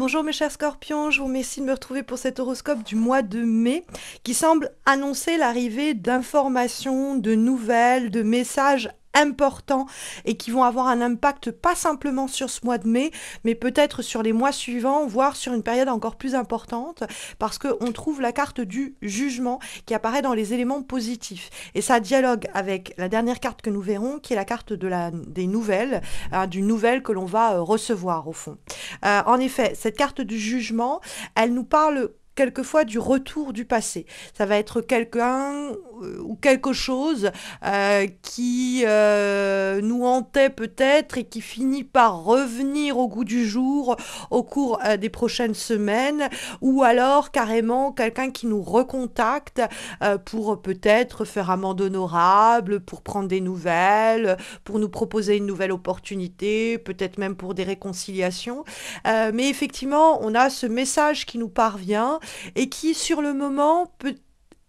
Bonjour mes chers scorpions, je vous remercie de me retrouver pour cet horoscope du mois de mai qui semble annoncer l'arrivée d'informations, de nouvelles, de messages importants et qui vont avoir un impact pas simplement sur ce mois de mai, mais peut-être sur les mois suivants, voire sur une période encore plus importante, parce qu'on trouve la carte du jugement qui apparaît dans les éléments positifs. Et ça dialogue avec la dernière carte que nous verrons, qui est la carte de la, des nouvelles, d'une hein, du nouvel que l'on va euh, recevoir au fond. Euh, en effet, cette carte du jugement, elle nous parle quelquefois du retour du passé. Ça va être quelqu'un euh, ou quelque chose euh, qui euh, nous hantait peut-être et qui finit par revenir au goût du jour au cours des prochaines semaines, ou alors carrément quelqu'un qui nous recontacte pour peut-être faire amende honorable, pour prendre des nouvelles, pour nous proposer une nouvelle opportunité, peut-être même pour des réconciliations. mais effectivement, on a ce message qui nous parvient et qui, sur le moment, peut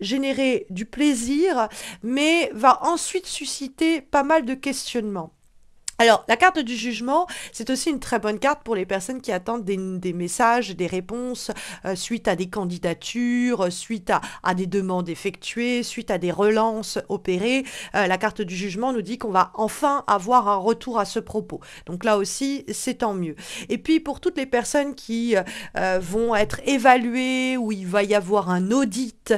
générer du plaisir, mais va ensuite susciter pas mal de questionnements. Alors, la carte du jugement, c'est aussi une très bonne carte pour les personnes qui attendent des, messages, des réponses euh, suite à des candidatures, suite à, des demandes effectuées, suite à des relances opérées. Euh, la carte du jugement nous dit qu'on va enfin avoir un retour à ce propos. Donc là aussi, c'est tant mieux. Et puis, pour toutes les personnes qui euh, vont être évaluées, où il va y avoir un audit,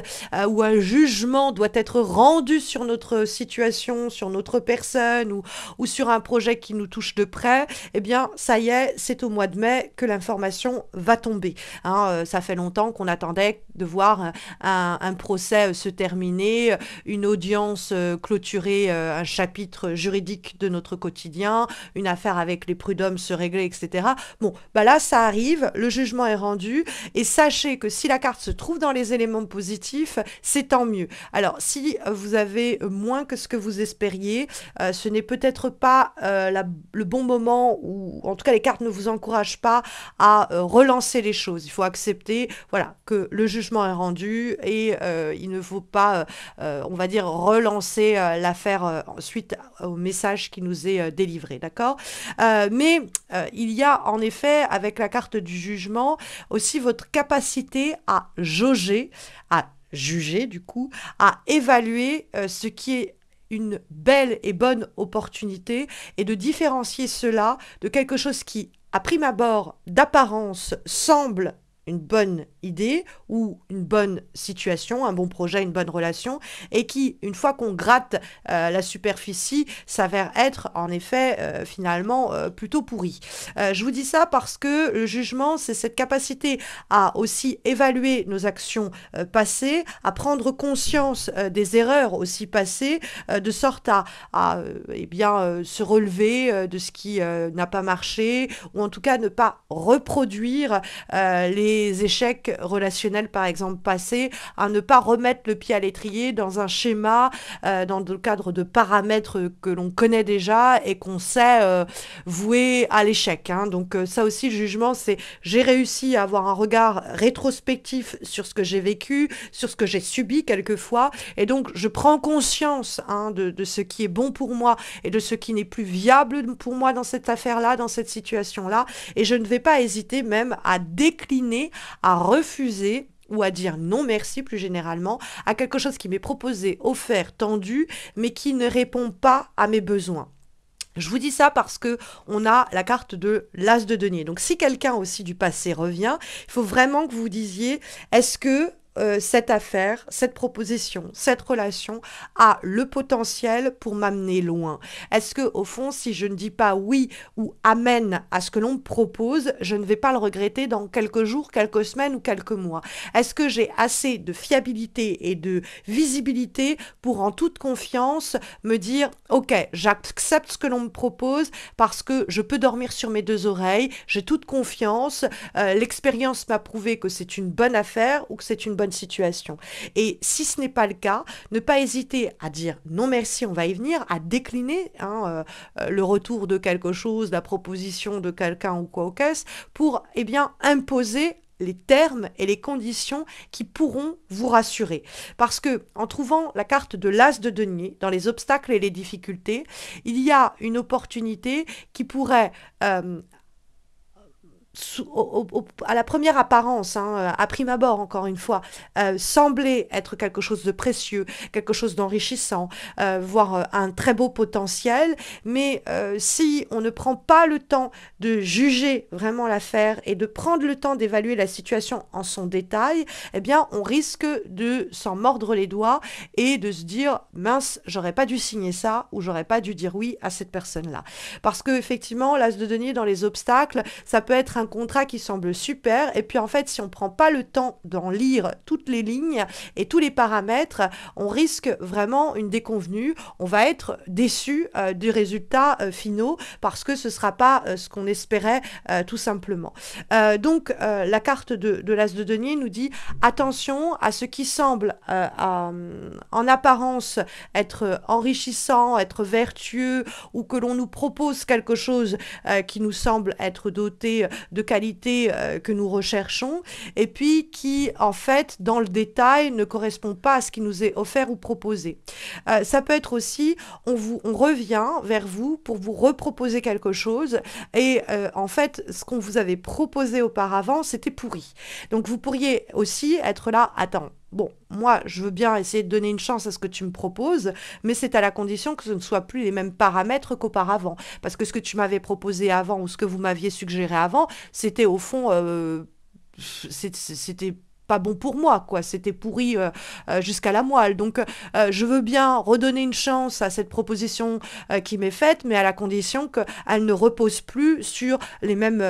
où un jugement doit être rendu sur notre situation, sur notre personne ou, ou sur un projet qui nous touche de près, eh bien, ça y est, c'est au mois de mai que l'information va tomber. Hein, euh, ça fait longtemps qu'on attendait de voir un, procès euh, se terminer, une audience euh, clôturer euh, un chapitre juridique de notre quotidien, une affaire avec les prud'hommes se régler, etc. Bon, bah là, ça arrive, le jugement est rendu, et sachez que si la carte se trouve dans les éléments positifs, c'est tant mieux. Alors, si vous avez moins que ce que vous espériez, ce n'est peut-être pas le bon moment, ou en tout cas, les cartes ne vous encouragent pas à relancer les choses. Il faut accepter, voilà, que le jugement est rendu et euh, il ne faut pas, euh, euh, on va dire, relancer l'affaire suite au message qui nous est délivré, d'accord Mais il y a en effet, avec la carte du jugement, aussi votre capacité à jauger, à juger du coup, à évaluer ce qui est une belle et bonne opportunité et de différencier cela de quelque chose qui, à prime abord, d'apparence, semble une bonne idée ou une bonne situation, un bon projet, une bonne relation, et qui, une fois qu'on gratte euh, la superficie, s'avère être en effet euh, finalement euh, plutôt pourri. je vous dis ça parce que le jugement, c'est cette capacité à aussi évaluer nos actions passées, à prendre conscience des erreurs aussi passées, de sorte à, à et eh bien, se relever de ce qui n'a pas marché, ou en tout cas ne pas reproduire les échecs relationnels, par exemple, passés, à ne pas remettre le pied à l'étrier dans un schéma, euh, dans le cadre de paramètres que l'on connaît déjà et qu'on sait euh, vouer à l'échec. Hein. Donc euh, ça aussi, le jugement, c'est j'ai réussi à avoir un regard rétrospectif sur ce que j'ai vécu, sur ce que j'ai subi quelquefois, et donc je prends conscience hein, de ce qui est bon pour moi et de ce qui n'est plus viable pour moi dans cette affaire-là, dans cette situation-là, et je ne vais pas hésiter même à décliner à refuser ou à dire non merci plus généralement à quelque chose qui m'est proposé, offert, tendu, mais qui ne répond pas à mes besoins. Je vous dis ça parce que on a la carte de l'as de denier. Donc si quelqu'un aussi du passé revient, il faut vraiment que vous disiez est-ce que euh, cette affaire, cette proposition, cette relation a le potentiel pour m'amener loin Est-ce que au fond, si je ne dis pas oui ou amène à ce que l'on me propose, je ne vais pas le regretter dans quelques jours, quelques semaines ou quelques mois Est-ce que j'ai assez de fiabilité et de visibilité pour en toute confiance me dire OK, j'accepte ce que l'on me propose parce que je peux dormir sur mes deux oreilles, j'ai toute confiance, euh, l'expérience m'a prouvé que c'est une bonne affaire ou que c'est une bonne situation. Et si ce n'est pas le cas, ne pas hésiter à dire non merci, on va y venir, à décliner hein, euh, euh, le retour de quelque chose, la proposition de quelqu'un ou quoi au caisse, pour et eh bien imposer les termes et les conditions qui pourront vous rassurer. Parce que, en trouvant la carte de l'as de denier dans les obstacles et les difficultés, il y a une opportunité qui pourrait euh, à la première apparence, hein, euh, à prime abord encore une fois, euh, semblait être quelque chose de précieux, quelque chose d'enrichissant, euh, voire un très beau potentiel. Mais si on ne prend pas le temps de juger vraiment l'affaire et de prendre le temps d'évaluer la situation en son détail, eh bien on risque de s'en mordre les doigts et de se dire mince, j'aurais pas dû signer ça ou j'aurais pas dû dire oui à cette personne-là. Parce que effectivement, l'as de denier dans les obstacles, ça peut être un contrat qui semble super, et puis en fait, si on prend pas le temps d'en lire toutes les lignes et tous les paramètres, on risque vraiment une déconvenue, on va être déçu euh, des résultats euh, finaux parce que ce sera pas euh, ce qu'on espérait tout simplement. donc la carte de, l'As de Denier nous dit attention à ce qui semble en apparence être enrichissant, être vertueux, ou que l'on nous propose quelque chose qui nous semble être doté de qualité euh, que nous recherchons, et puis qui, en fait, dans le détail, ne correspond pas à ce qui nous est offert ou proposé. Euh, ça peut être aussi, on, vous, revient vers vous pour vous reproposer quelque chose, et euh, en fait, ce qu'on vous avait proposé auparavant, c'était pourri. Donc, vous pourriez aussi être là, attends, bon, moi, je veux bien essayer de donner une chance à ce que tu me proposes, mais c'est à la condition que ce ne soit plus les mêmes paramètres qu'auparavant. Parce que ce que tu m'avais proposé avant ou ce que vous m'aviez suggéré avant, c'était au fond, euh, c'était pas bon pour moi, quoi. C'était pourri euh, euh, jusqu'à la moelle. Donc, je veux bien redonner une chance à cette proposition qui m'est faite, mais à la condition qu'elle ne repose plus sur les mêmes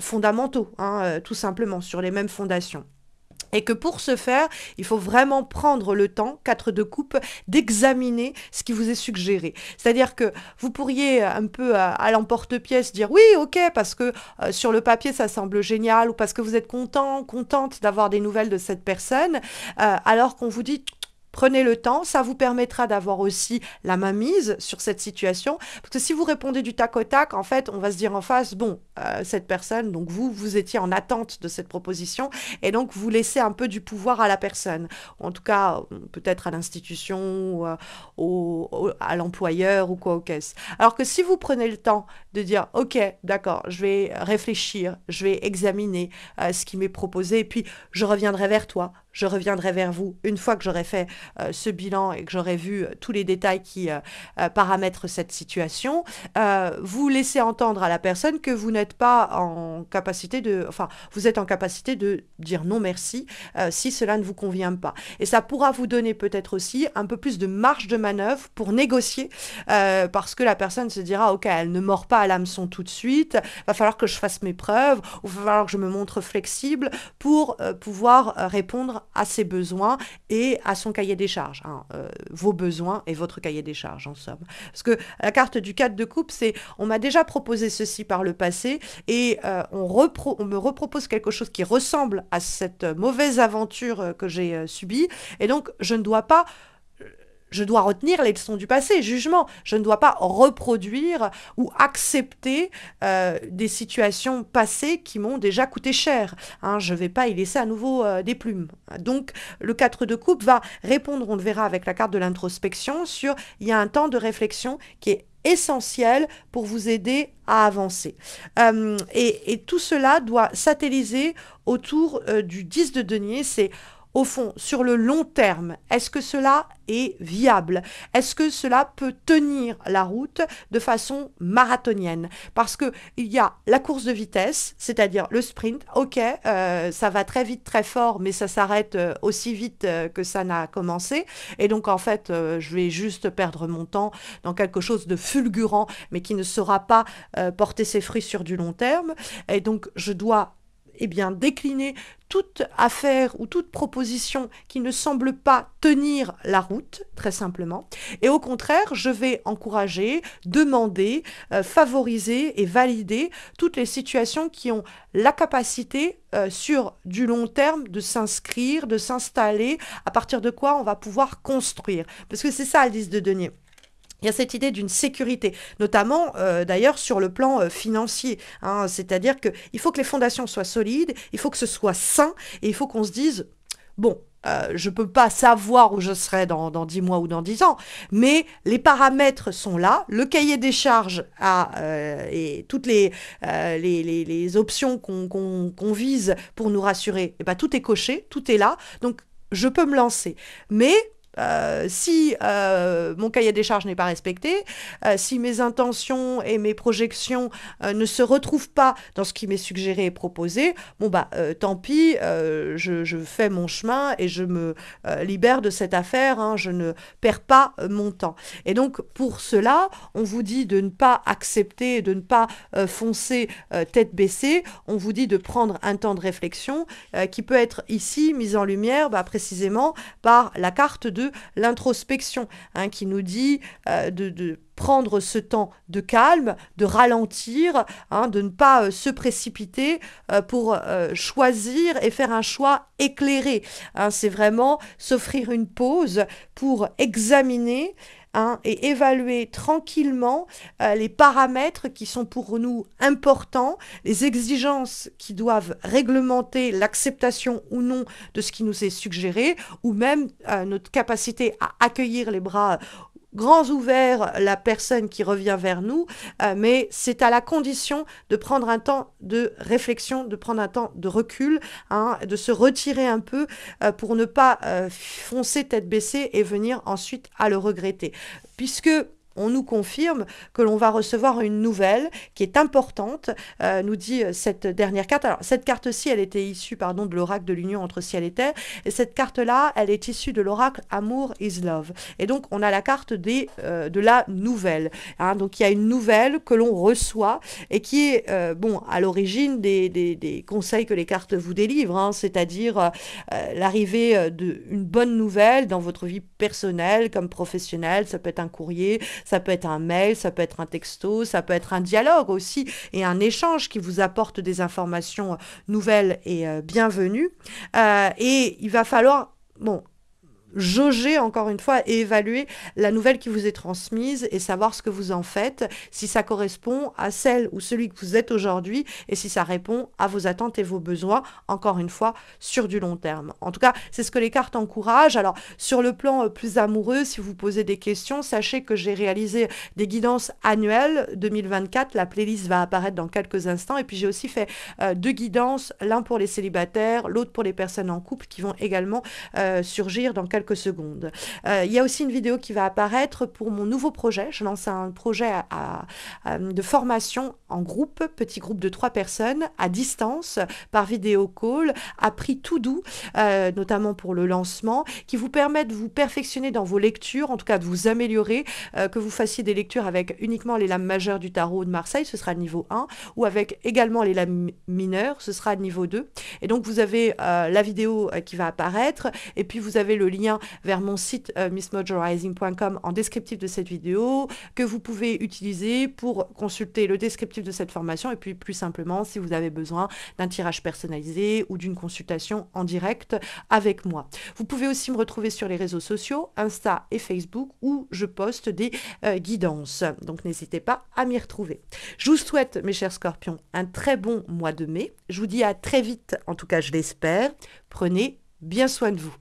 fondamentaux, hein, tout simplement, sur les mêmes fondations et que pour ce faire, il faut vraiment prendre le temps, quatre de coupe, d'examiner ce qui vous est suggéré. C'est-à-dire que vous pourriez un peu à, l'emporte-pièce dire oui, ok, parce que euh, sur le papier ça semble génial ou parce que vous êtes content, contente d'avoir des nouvelles de cette personne, euh, alors qu'on vous dit Prenez le temps, ça vous permettra d'avoir aussi la mainmise sur cette situation. Parce que si vous répondez du tac au tac, en fait, on va se dire en face, bon, euh, cette personne, donc vous, vous étiez en attente de cette proposition, et donc vous laissez un peu du pouvoir à la personne. En tout cas, peut-être à l'institution, euh, à l'employeur ou quoi au caisse. Alors que si vous prenez le temps de dire, OK, d'accord, je vais réfléchir, je vais examiner euh, ce qui m'est proposé, et puis je reviendrai vers toi je reviendrai vers vous une fois que j'aurai fait euh, ce bilan et que j'aurai vu euh, tous les détails qui euh, paramètrent cette situation. vous laissez entendre à la personne que vous n'êtes pas en capacité de, enfin, vous êtes en capacité de dire non merci si cela ne vous convient pas. Et ça pourra vous donner peut-être aussi un peu plus de marge de manœuvre pour négocier parce que la personne se dira, ok, elle ne mord pas à l'hameçon tout de suite, va falloir que je fasse mes preuves, ou va falloir que je me montre flexible pour pouvoir répondre à ses besoins et à son cahier des charges. Hein. Euh, vos besoins et votre cahier des charges, en somme. Parce que la carte du cadre de coupe c'est on m'a déjà proposé ceci par le passé et euh, on, on me repropose quelque chose qui ressemble à cette mauvaise aventure euh, que j'ai subie. Et donc, je ne dois pas je dois retenir les leçons du passé, jugement. Je ne dois pas reproduire ou accepter euh, des situations passées qui m'ont déjà coûté cher. Hein. je ne vais pas y laisser à nouveau euh, des plumes. Donc le 4 de coupe va répondre, on le verra avec la carte de l'introspection, sur il y a un temps de réflexion qui est essentiel pour vous aider à avancer. Euh, et, tout cela doit satelliser autour du 10 de denier, c'est au fond, sur le long terme, est-ce que cela est viable Est-ce que cela peut tenir la route de façon marathonienne Parce qu'il y a la course de vitesse, c'est-à-dire le sprint. Ok, euh, ça va très vite, très fort, mais ça s'arrête euh, aussi vite euh, que ça n'a commencé. Et donc en fait, je vais juste perdre mon temps dans quelque chose de fulgurant, mais qui ne saura pas porter ses fruits sur du long terme. Et donc je dois eh bien, décliner toute affaire ou toute proposition qui ne semble pas tenir la route, très simplement. Et au contraire, je vais encourager, demander, euh, favoriser et valider toutes les situations qui ont la capacité euh, sur du long terme de s'inscrire, de s'installer, à partir de quoi on va pouvoir construire. Parce que c'est ça, Alice de Denier. Il y a cette idée d'une sécurité, notamment euh, d'ailleurs sur le plan euh, financier. Hein. C'est-à-dire qu'il faut que les fondations soient solides, il faut que ce soit sain, et il faut qu'on se dise, bon, euh, je ne peux pas savoir où je serai dans, dix 10 mois ou dans 10 ans, mais les paramètres sont là, le cahier des charges a, et toutes les, les, options qu'on vise pour nous rassurer, et eh ben, tout est coché, tout est là, donc je peux me lancer. Mais euh, si euh, mon cahier des charges n'est pas respecté, euh, si mes intentions et mes projections ne se retrouvent pas dans ce qui m'est suggéré et proposé, bon bah tant pis, je, fais mon chemin et je me libère de cette affaire, hein, je ne perds pas mon temps. Et donc pour cela, on vous dit de ne pas accepter, de ne pas foncer tête baissée, on vous dit de prendre un temps de réflexion qui peut être ici mis en lumière bah, précisément par la carte de l'introspection, hein, qui nous dit euh, de, prendre ce temps de calme, de ralentir, hein, de ne pas euh, se précipiter euh, pour choisir et faire un choix éclairé. Hein, c'est vraiment s'offrir une pause pour examiner Hein, et évaluer tranquillement euh, les paramètres qui sont pour nous importants, les exigences qui doivent réglementer l'acceptation ou non de ce qui nous est suggéré, ou même euh, notre capacité à accueillir les bras grands ouverts la personne qui revient vers nous, euh, mais c'est à la condition de prendre un temps de réflexion, de prendre un temps de recul, hein, de se retirer un peu euh, pour ne pas euh, foncer tête baissée et venir ensuite à le regretter. Puisque on nous confirme que l'on va recevoir une nouvelle qui est importante, euh, nous dit euh, cette dernière carte. Alors, cette carte-ci, elle était issue pardon, de l'oracle de l'union entre ciel et terre. Et cette carte-là, elle est issue de l'oracle Amour is Love. Et donc, on a la carte des, euh, de la nouvelle. Hein. Donc, il y a une nouvelle que l'on reçoit et qui est bon, à l'origine des, conseils que les cartes vous délivrent, hein. c'est-à-dire l'arrivée d'une bonne nouvelle dans votre vie personnelle comme professionnelle. Ça peut être un courrier ça peut être un mail, ça peut être un texto, ça peut être un dialogue aussi et un échange qui vous apporte des informations euh, nouvelles et euh, bienvenues. Euh, et il va falloir bon, jauger encore une fois et évaluer la nouvelle qui vous est transmise et savoir ce que vous en faites, si ça correspond à celle ou celui que vous êtes aujourd'hui et si ça répond à vos attentes et vos besoins, encore une fois, sur du long terme. En tout cas, c'est ce que les cartes encouragent. Alors, sur le plan euh, plus amoureux, si vous posez des questions, sachez que j'ai réalisé des guidances annuelles 2024. La playlist va apparaître dans quelques instants. Et puis, j'ai aussi fait euh, deux guidances, l'un pour les célibataires, l'autre pour les personnes en couple qui vont également euh, surgir dans quelques secondes. Euh, il y a aussi une vidéo qui va apparaître pour mon nouveau projet. Je lance un projet de formation en groupe, petit groupe de trois personnes, à distance, par vidéo call, à prix tout doux, euh, notamment pour le lancement, qui vous permet de vous perfectionner dans vos lectures, en tout cas de vous améliorer, euh, que vous fassiez des lectures avec uniquement les lames majeures du tarot de Marseille, ce sera niveau 1, ou avec également les lames mineures, ce sera niveau 2. Et donc vous avez la vidéo qui va apparaître, et puis vous avez le lien vers mon site euh, en descriptif de cette vidéo que vous pouvez utiliser pour consulter le descriptif de cette formation et puis plus simplement si vous avez besoin d'un tirage personnalisé ou d'une consultation en direct avec moi. Vous pouvez aussi me retrouver sur les réseaux sociaux, Insta et Facebook où je poste des euh, guidances. Donc n'hésitez pas à m'y retrouver. Je vous souhaite mes chers scorpions un très bon mois de mai. Je vous dis à très vite, en tout cas je l'espère. Prenez bien soin de vous.